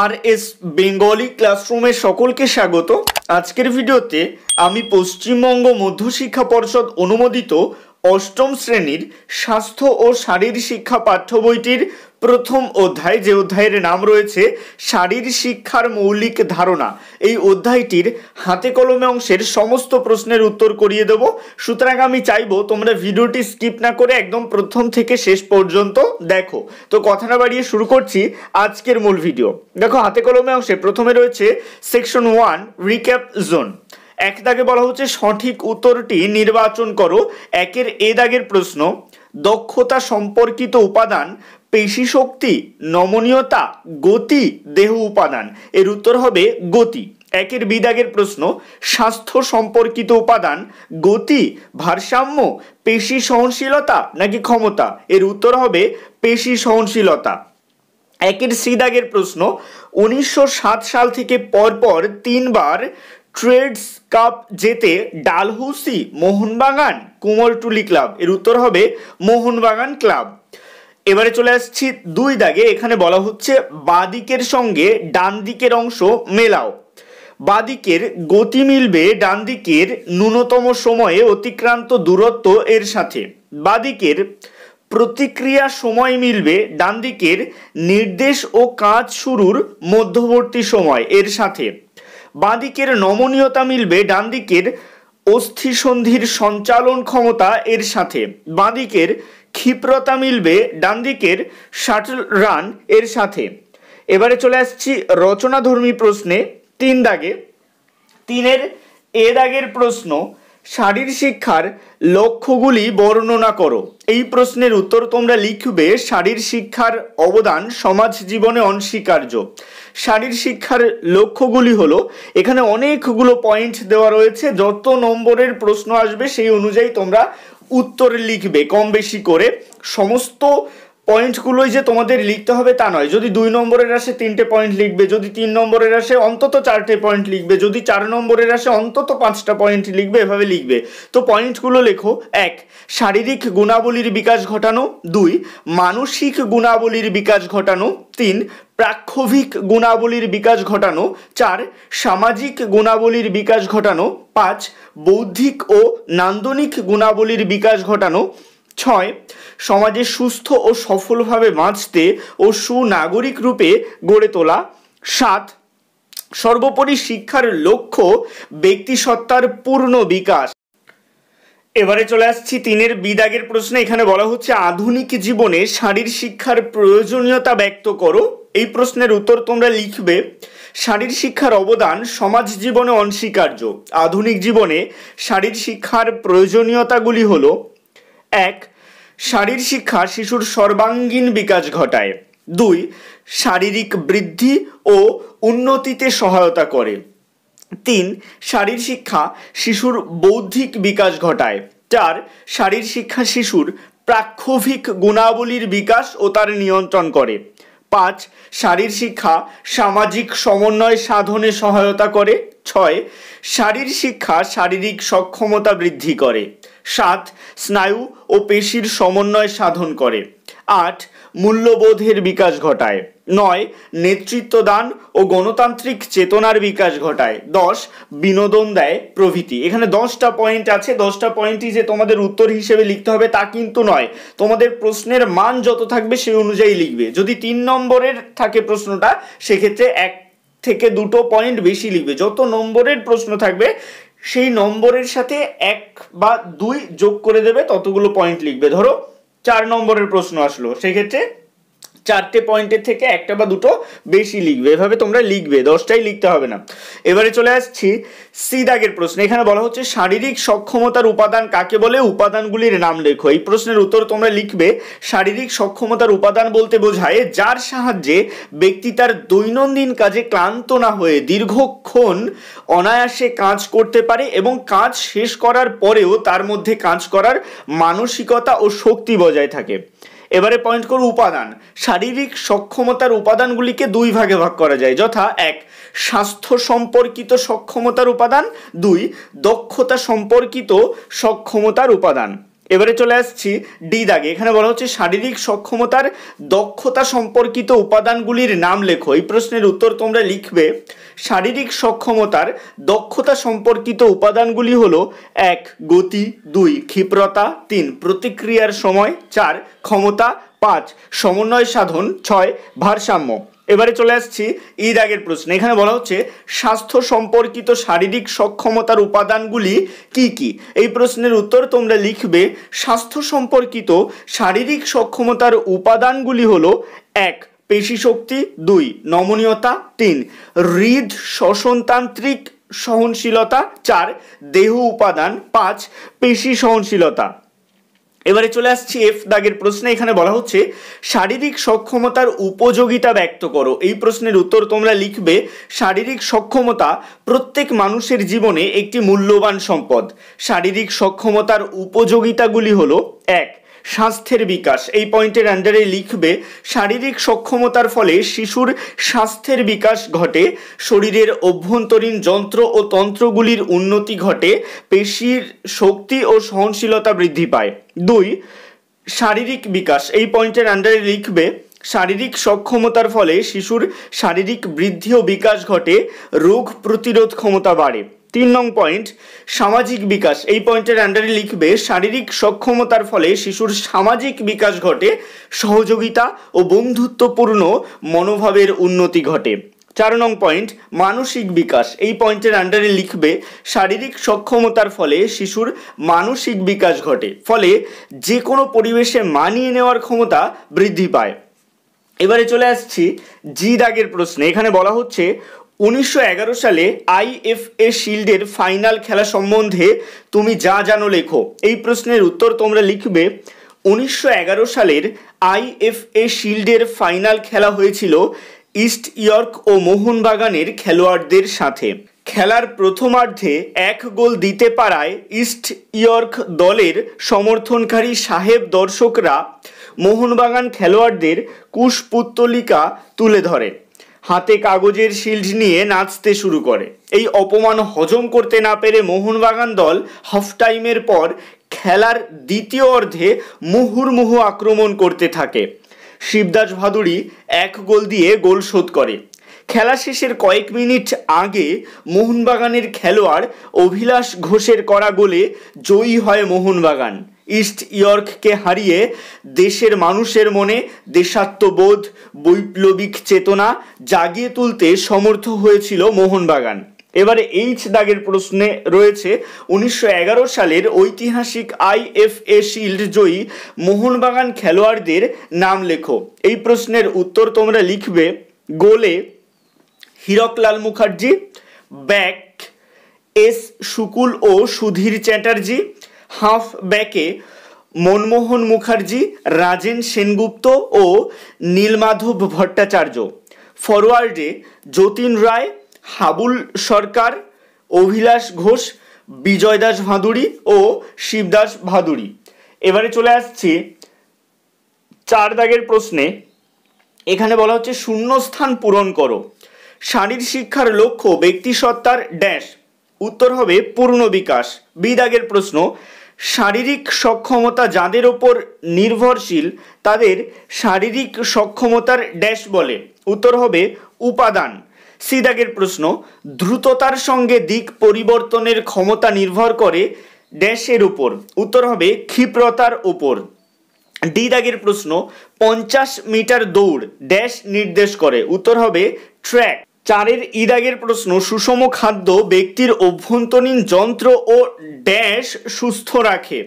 আর S Bengali ক্লাসরুমে সকলকে স্বাগত আজকের ভিডিওতে আমি পশ্চিমবঙ্গ মধ্যশিক্ষা পর্ষদ অনুমোদিত অষ্টম শ্রেণীর স্বাস্থ্য ও শারীর শিক্ষা পাঠ্য বইটির প্রথম অধ্যায় যে অধ্যায়ের নাম রয়েছে শারীর শিক্ষার মৌলিক ধারণা এই অধ্যায়টির হাতে কলমে অংশের সমস্ত প্রশ্নের উত্তর করিয়ে দেব সুতরাং আমি চাইবো তোমরা ভিডিওটি স্কিপ না করে একদম প্রথম থেকে শেষ পর্যন্ত দেখো তো কথা না বাড়িয়ে শুরু করছি আজকের মূল ভিডিও দেখো হাতে কলমে অংশে প্রথমে রয়েছে সেকশন ওয়ান রিক্যাপ জোন এক দাগে বলা হচ্ছে সঠিক উত্তরটি নির্বাচন করো একের এ দাগের প্রশ্ন দক্ষতা সম্পর্কিত উপাদান পেশি শক্তি নমনীয়তা গতি দেহ উপাদান এর উত্তর হবে গতি একের বিদাগের প্রশ্ন স্বাস্থ্য সম্পর্কিত উপাদান গতি ভারসাম্য পেশি সহনশীলতা নাকি ক্ষমতা এর উত্তর হবে পেশি সহনশীলতা একের সিদাগের প্রশ্ন উনিশশো সাল থেকে পরপর তিনবার ট্রেডস কাপ জেতে ডালহৌসি মোহনবাগান কুমলটুলি ক্লাব এর উত্তর হবে মোহনবাগান ক্লাব এবারে চলে আসছি দুই দাগে এখানে বলা হচ্ছে বাদিকের সঙ্গে ডান দিকের অংশ মেলাও বাদিকের গতি মিলবে ডান দিকের ন্যূনতম সময়ে অতিক্রান্ত দূরত্ব এর সাথে বাদিকের প্রতিক্রিয়া সময় মিলবে ডান দিকের নির্দেশ ও কাজ শুরুর মধ্যবর্তী সময় এর সাথে বাঁদিকের নমনীয়তা মিলবে ডান দিকের অস্থিসন্ধির সঞ্চালন ক্ষমতা এর সাথে বাঁদিকের ক্ষিপ্রতা মিলবে ডান দিকের শাটল রান এর সাথে এবারে চলে আসছি রচনাধর্মী প্রশ্নে তিন দাগে তিনের এ দাগের প্রশ্ন শারীর শিক্ষার লক্ষ্যগুলি বর্ণনা করো এই প্রশ্নের উত্তর তোমরা লিখবে শারীর শিক্ষার অবদান সমাজ জীবনে অনস্বীকার্য শারীর শিক্ষার লক্ষ্যগুলি হলো এখানে অনেকগুলো পয়েন্ট দেওয়া রয়েছে যত নম্বরের প্রশ্ন আসবে সেই অনুযায়ী তোমরা উত্তর লিখবে কম বেশি করে সমস্ত পয়েন্টগুলোই যে তোমাদের লিখতে হবে তা নয় যদি দুই নম্বরের আসে তিনটে পয়েন্ট লিখবে যদি তিন নম্বরের আসে অন্তত চারটে পয়েন্ট লিখবে যদি চার নম্বরের আসে অন্তত পাঁচটা পয়েন্ট লিখবে এভাবে লিখবে তো পয়েন্টগুলো লেখো এক শারীরিক গুণাবলীর বিকাশ ঘটানো দুই মানসিক গুণাবলীর বিকাশ ঘটানো তিন প্রাক্ষোভিক গুণাবলীর বিকাশ ঘটানো চার সামাজিক গুণাবলীর বিকাশ ঘটানো পাঁচ বৌদ্ধিক ও নান্দনিক গুণাবলীর বিকাশ ঘটানো ছয় সমাজে সুস্থ ও সফলভাবে বাঁচতে ও সুনাগরিক রূপে গড়ে তোলা সাত সর্বোপরি শিক্ষার লক্ষ্য ব্যক্তিসত্তার পূর্ণ বিকাশ এবারে চলে আসছি তিনের বিদাগের প্রশ্নে এখানে বলা হচ্ছে আধুনিক জীবনে শারীর শিক্ষার প্রয়োজনীয়তা ব্যক্ত করো এই প্রশ্নের উত্তর তোমরা লিখবে শারীর শিক্ষার অবদান সমাজ জীবনে অনস্বীকার্য আধুনিক জীবনে শারীর শিক্ষার প্রয়োজনীয়তাগুলি হল এক শারীর শিক্ষা শিশুর সর্বাঙ্গীন বিকাশ ঘটায় দুই শারীরিক বৃদ্ধি ও উন্নতিতে সহায়তা করে তিন শারীর শিক্ষা শিশুর বৌদ্ধিক বিকাশ ঘটায় চার শারীর শিক্ষা শিশুর প্রাক্ষোভিক গুণাবলীর বিকাশ ও তার নিয়ন্ত্রণ করে পাঁচ শারীর শিক্ষা সামাজিক সমন্বয় সাধনে সহায়তা করে ছয় শারীর শিক্ষা শারীরিক সক্ষমতা বৃদ্ধি করে সাত স্নায়ু ও পেশির সমন্বয় সাধন করে আট মূল্যবোধের বিকাশ ঘটায় নয় নেতৃত্ব দান ও গণতান্ত্রিক চেতনার বিকাশ ঘটায় দশ বিনোদন দেয় প্রভৃতি এখানে দশটা পয়েন্ট আছে দশটা পয়েন্টই যে তোমাদের উত্তর হিসেবে লিখতে হবে তা কিন্তু নয় তোমাদের প্রশ্নের মান যত থাকবে সেই অনুযায়ী লিখবে যদি তিন নম্বরের থাকে প্রশ্নটা সেক্ষেত্রে এক থেকে দুটো পয়েন্ট বেশি লিখবে যত নম্বরের প্রশ্ন থাকবে সেই নম্বরের সাথে এক বা দুই যোগ করে দেবে ততগুলো পয়েন্ট লিখবে ধরো চার নম্বরের প্রশ্ন আসলো সেক্ষেত্রে চারটে পয়েন্টের থেকে একটা বা দুটো বেশি লিখবে এভাবে তোমরা লিখবে দশটাই লিখতে হবে না এবারে চলে আসছি সি দাগের প্রশ্ন এখানে বলা হচ্ছে শারীরিক সক্ষমতার উপাদান কাকে বলে উপাদানগুলির নাম লেখো এই প্রশ্নের উত্তর তোমরা লিখবে শারীরিক সক্ষমতার উপাদান বলতে বোঝায় যার সাহায্যে ব্যক্তি তার দৈনন্দিন কাজে ক্লান্ত না হয়ে দীর্ঘক্ষণ অনায়াসে কাজ করতে পারে এবং কাজ শেষ করার পরেও তার মধ্যে কাজ করার মানসিকতা ও শক্তি বজায় থাকে এবারে পয়েন্ট করো উপাদান শারীরিক সক্ষমতার উপাদানগুলিকে দুই ভাগে ভাগ করা যায় যথা এক স্বাস্থ্য সম্পর্কিত সক্ষমতার উপাদান দুই দক্ষতা সম্পর্কিত সক্ষমতার উপাদান এবারে চলে আসছি ডি দাগে এখানে বলা হচ্ছে শারীরিক সক্ষমতার দক্ষতা সম্পর্কিত উপাদানগুলির নাম লেখো এই প্রশ্নের উত্তর তোমরা লিখবে শারীরিক সক্ষমতার দক্ষতা সম্পর্কিত উপাদানগুলি হল এক গতি দুই ক্ষিপ্রতা তিন প্রতিক্রিয়ার সময় চার ক্ষমতা পাঁচ সমন্বয় সাধন ছয় ভারসাম্য এবারে চলে আসছি ঈদ আগের প্রশ্ন এখানে বলা হচ্ছে স্বাস্থ্য সম্পর্কিত শারীরিক সক্ষমতার উপাদানগুলি কি কি এই প্রশ্নের উত্তর তোমরা লিখবে স্বাস্থ্য সম্পর্কিত শারীরিক সক্ষমতার উপাদানগুলি হলো এক পেশিশক্তি দুই নমনীয়তা তিন হৃদ শ্বসনতান্ত্রিক সহনশীলতা চার দেহ উপাদান পাঁচ পেশি সহনশীলতা এবারে চলে আসছি এফ দাগের প্রশ্নে এখানে বলা হচ্ছে শারীরিক সক্ষমতার উপযোগিতা ব্যক্ত করো এই প্রশ্নের উত্তর তোমরা লিখবে শারীরিক সক্ষমতা প্রত্যেক মানুষের জীবনে একটি মূল্যবান সম্পদ শারীরিক সক্ষমতার উপযোগিতাগুলি হলো এক স্বাস্থ্যের বিকাশ এই পয়েন্টের আন্ডারে লিখবে শারীরিক সক্ষমতার ফলে শিশুর স্বাস্থ্যের বিকাশ ঘটে শরীরের অভ্যন্তরীণ যন্ত্র ও তন্ত্রগুলির উন্নতি ঘটে পেশির শক্তি ও সহনশীলতা বৃদ্ধি পায় দুই শারীরিক বিকাশ এই পয়েন্টের আন্ডারে লিখবে শারীরিক সক্ষমতার ফলে শিশুর শারীরিক বৃদ্ধি ও বিকাশ ঘটে রোগ প্রতিরোধ ক্ষমতা বাড়ে তিন নং পয়েন্ট সামাজিক বিকাশ এই পয়েন্টের আন্ডারে লিখবে শারীরিক সক্ষমতার ফলে শিশুর সামাজিক বিকাশ ঘটে সহযোগিতা ও বন্ধুত্বপূর্ণ মনোভাবের উন্নতি ঘটে চার নং পয়েন্ট মানসিক বিকাশ এই পয়েন্টের আন্ডারে লিখবে শারীরিক সক্ষমতার ফলে শিশুর মানসিক বিকাশ ঘটে ফলে যে কোনো পরিবেশে মানিয়ে নেওয়ার ক্ষমতা বৃদ্ধি পায় এবারে চলে আসছি জি দাগের প্রশ্নে এখানে বলা হচ্ছে উনিশশো সালে আইএফএ শিল্ডের ফাইনাল খেলা সম্বন্ধে তুমি যা জানো লেখো এই প্রশ্নের উত্তর তোমরা লিখবে উনিশশো সালের আইএফএ শিল্ডের ফাইনাল খেলা হয়েছিল ইস্ট ইয়র্ক ও মোহনবাগানের খেলোয়াড়দের সাথে খেলার প্রথমার্ধে এক গোল দিতে পারায় ইস্ট ইয়র্ক দলের সমর্থনকারী সাহেব দর্শকরা মোহনবাগান খেলোয়াড়দের কুশপুত্তলিকা তুলে ধরেন হাতে কাগজের শিল্ড নিয়ে নাচতে শুরু করে এই অপমান হজম করতে না পেরে মোহনবাগান দল হাফ টাইমের পর খেলার দ্বিতীয় অর্ধে মুহুর্মুহু আক্রমণ করতে থাকে শিবদাস ভাদুড়ি এক গোল দিয়ে গোল শোধ করে খেলা শেষের কয়েক মিনিট আগে মোহনবাগানের খেলোয়াড় অভিলাষ ঘোষের করা গোলে জয়ী হয় মোহনবাগান ইস্ট ইয়র্ককে হারিয়ে দেশের মানুষের মনে দেশাত্মবোধ বৈপ্লবিক চেতনা জাগিয়ে তুলতে সমর্থ হয়েছিল মোহনবাগান এবারে এইচ দাগের প্রশ্নে রয়েছে উনিশশো সালের ঐতিহাসিক আইএফএ শিল্ড জয়ী মোহনবাগান খেলোয়াড়দের নাম লেখো এই প্রশ্নের উত্তর তোমরা লিখবে গোলে লাল মুখার্জি ব্যাক এস শুকুল ও সুধীর চ্যাটার্জি হাফ ব্যাকে মনমোহন মুখার্জি রাজেন সেনগুপ্ত ও নীলমাধব ভট্টাচার্য ফরওয়ার্ডে যতীন রায় হাবুল সরকার অভিলাষ ঘোষ বিজয় দাস ভাদুড়ি ও শিবদাস ভাদুড়ি এবারে চলে আসছি চার দাগের প্রশ্নে এখানে বলা হচ্ছে শূন্যস্থান পূরণ করো শারীর শিক্ষার লক্ষ্য ব্যক্তিসত্তার ড্যাশ উত্তর হবে পূর্ণ বিকাশ বিদাগের প্রশ্ন শারীরিক সক্ষমতা যাদের ওপর নির্ভরশীল তাদের শারীরিক সক্ষমতার ড্যাশ বলে উত্তর হবে উপাদান সিদাগের প্রশ্ন দ্রুততার সঙ্গে দিক পরিবর্তনের ক্ষমতা নির্ভর করে ড্যাশের উপর উত্তর হবে ক্ষিপ্রতার উপর ডি দাগের প্রশ্ন পঞ্চাশ মিটার দৌড় ড্যাশ নির্দেশ করে উত্তর হবে ট্র্যাক চারের ইদাগের প্রশ্ন সুষম খাদ্য ব্যক্তির অভ্যন্তরীণ যন্ত্র ও ড্যাশ সুস্থ রাখে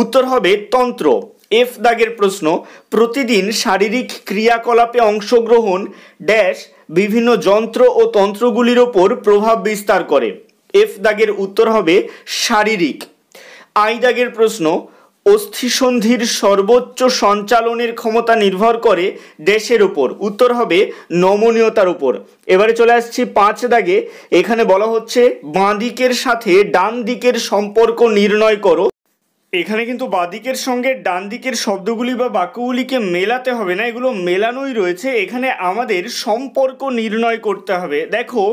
উত্তর হবে তন্ত্র এফ দাগের প্রশ্ন প্রতিদিন শারীরিক ক্রিয়াকলাপে অংশগ্রহণ ড্যাশ বিভিন্ন যন্ত্র ও তন্ত্রগুলির ওপর প্রভাব বিস্তার করে এফ দাগের উত্তর হবে শারীরিক আই দাগের প্রশ্ন অস্থিসন্ধির সর্বোচ্চ সঞ্চালনের ক্ষমতা নির্ভর করে দেশের উপর উত্তর হবে নমনীয়তার উপর এবারে চলে আসছি পাঁচ দাগে এখানে বলা হচ্ছে বাঁ দিকের সাথে ডান দিকের সম্পর্ক নির্ণয় করো এখানে কিন্তু বাদিকের সঙ্গে ডান দিকের শব্দগুলি বা বাক্যগুলিকে মেলাতে হবে না এগুলো মেলানোই রয়েছে এখানে আমাদের সম্পর্ক নির্ণয় করতে হবে দেখো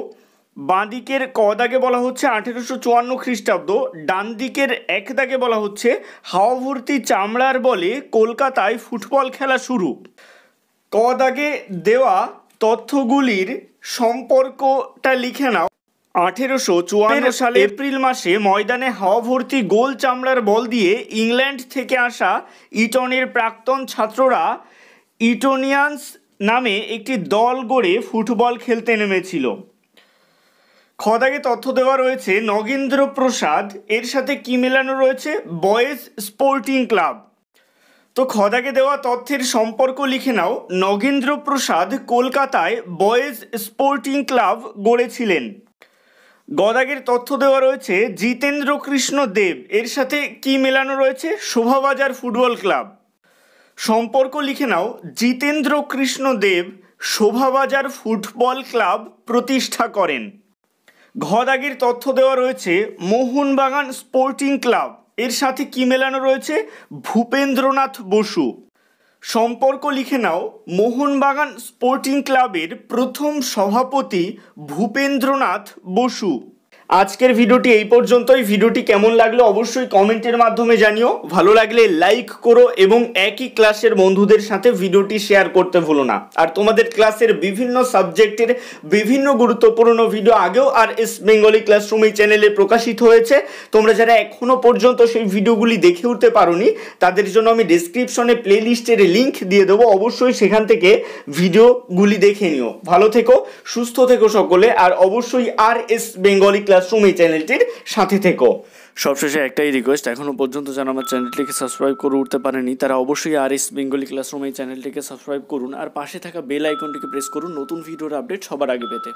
বাঁ দিকের ক দাগে বলা হচ্ছে আঠেরোশো চুয়ান্ন খ্রিস্টাব্দ ডান দিকের এক দাগে বলা হচ্ছে হাওয়াভর্তি চামড়ার বলে কলকাতায় ফুটবল খেলা শুরু ক দাগে দেওয়া তথ্যগুলির সম্পর্কটা লিখে নাও আঠেরোশো চুয়ান্ন সালে এপ্রিল মাসে ময়দানে হাওয়া ভর্তি গোল চামড়ার বল দিয়ে ইংল্যান্ড থেকে আসা ইটনের প্রাক্তন ছাত্ররা ইটোনিয়ান্স নামে একটি দল গড়ে ফুটবল খেলতে নেমেছিল খদাগে তথ্য দেওয়া রয়েছে নগেন্দ্র প্রসাদ এর সাথে কি মেলানো রয়েছে বয়েজ স্পোর্টিং ক্লাব তো খদাকে দেওয়া তথ্যের সম্পর্ক লিখে নাও নগেন্দ্র প্রসাদ কলকাতায় বয়েজ স্পোর্টিং ক্লাব গড়েছিলেন গদাগের তথ্য দেওয়া রয়েছে জিতেন্দ্র কৃষ্ণ দেব এর সাথে কি মেলানো রয়েছে শোভাবাজার ফুটবল ক্লাব সম্পর্ক লিখে নাও জিতেন্দ্র কৃষ্ণ দেব শোভাবাজার ফুটবল ক্লাব প্রতিষ্ঠা করেন ঘদাগির তথ্য দেওয়া রয়েছে মোহনবাগান স্পোর্টিং ক্লাব এর সাথে কি মেলানো রয়েছে ভূপেন্দ্রনাথ বসু সম্পর্ক লিখে নাও মোহনবাগান স্পোর্টিং ক্লাবের প্রথম সভাপতি ভূপেন্দ্রনাথ বসু আজকের ভিডিওটি এই পর্যন্তই ভিডিওটি কেমন লাগলো অবশ্যই কমেন্টের মাধ্যমে জানিও ভালো লাগলে লাইক করো এবং একই ক্লাসের বন্ধুদের সাথে ভিডিওটি শেয়ার করতে ভুলো না আর তোমাদের ক্লাসের বিভিন্ন সাবজেক্টের বিভিন্ন গুরুত্বপূর্ণ ভিডিও আগেও আর এস বেঙ্গলি ক্লাসরুম এই চ্যানেলে প্রকাশিত হয়েছে তোমরা যারা এখনও পর্যন্ত সেই ভিডিওগুলি দেখে উঠতে পারোনি তাদের জন্য আমি ডিসক্রিপশনে প্লেলিস্টের লিঙ্ক দিয়ে দেবো অবশ্যই সেখান থেকে ভিডিওগুলি দেখে নিও ভালো থেকো সুস্থ থেকো সকলে আর অবশ্যই R S Bengali class classroom Sumi চ্যানেলটির সাথে থেকো সবশেষে একটাই রিকোয়েস্ট এখনও পর্যন্ত যারা আমার চ্যানেলটিকে সাবস্ক্রাইব করে উঠতে পারেনি তারা অবশ্যই আর এস বেঙ্গলি ক্লাসরুম এই চ্যানেলটিকে সাবস্ক্রাইব করুন আর পাশে থাকা বেল আইকনটিকে প্রেস করুন নতুন ভিডিওর আপডেট সবার আগে পেতে